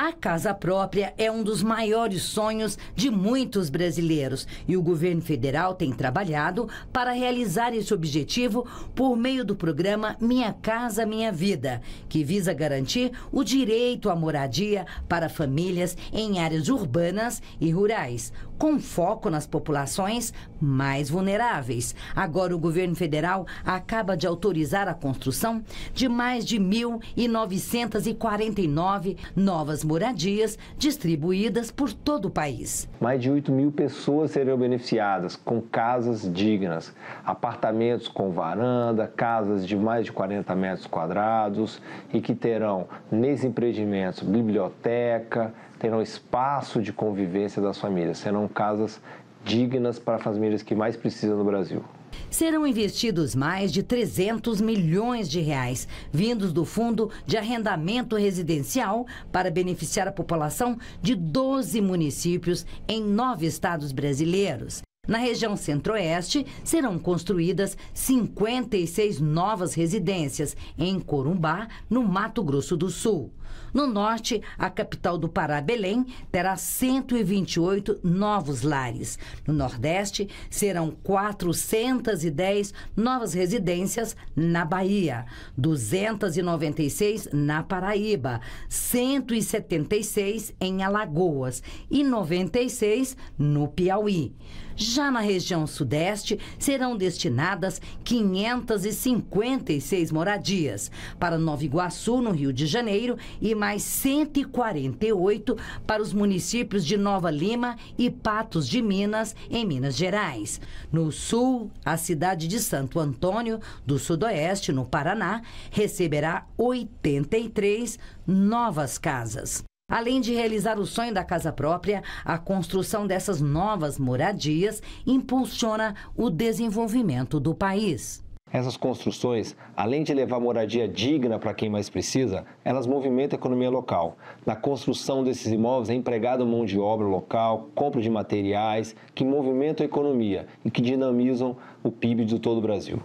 A casa própria é um dos maiores sonhos de muitos brasileiros e o governo federal tem trabalhado para realizar esse objetivo por meio do programa Minha Casa Minha Vida, que visa garantir o direito à moradia para famílias em áreas urbanas e rurais, com foco nas populações mais vulneráveis. Agora, o governo federal acaba de autorizar a construção de mais de 1.949 novas moradias distribuídas por todo o país. Mais de 8 mil pessoas serão beneficiadas com casas dignas, apartamentos com varanda, casas de mais de 40 metros quadrados e que terão, nesse empreendimento, biblioteca, terão espaço de convivência das famílias, serão casas dignas para as famílias que mais precisam no Brasil. Serão investidos mais de 300 milhões de reais, vindos do Fundo de Arrendamento Residencial, para beneficiar a população de 12 municípios em nove estados brasileiros. Na região centro-oeste, serão construídas 56 novas residências em Corumbá, no Mato Grosso do Sul. No norte, a capital do Pará, Belém, terá 128 novos lares. No nordeste, serão 410 novas residências na Bahia, 296 na Paraíba, 176 em Alagoas e 96 no Piauí. Já já na região sudeste, serão destinadas 556 moradias. Para Nova Iguaçu, no Rio de Janeiro, e mais 148 para os municípios de Nova Lima e Patos de Minas, em Minas Gerais. No sul, a cidade de Santo Antônio do Sudoeste, no Paraná, receberá 83 novas casas. Além de realizar o sonho da casa própria, a construção dessas novas moradias impulsiona o desenvolvimento do país. Essas construções, além de levar moradia digna para quem mais precisa, elas movimentam a economia local. Na construção desses imóveis é empregada mão de obra local, compra de materiais que movimentam a economia e que dinamizam o PIB de todo o Brasil.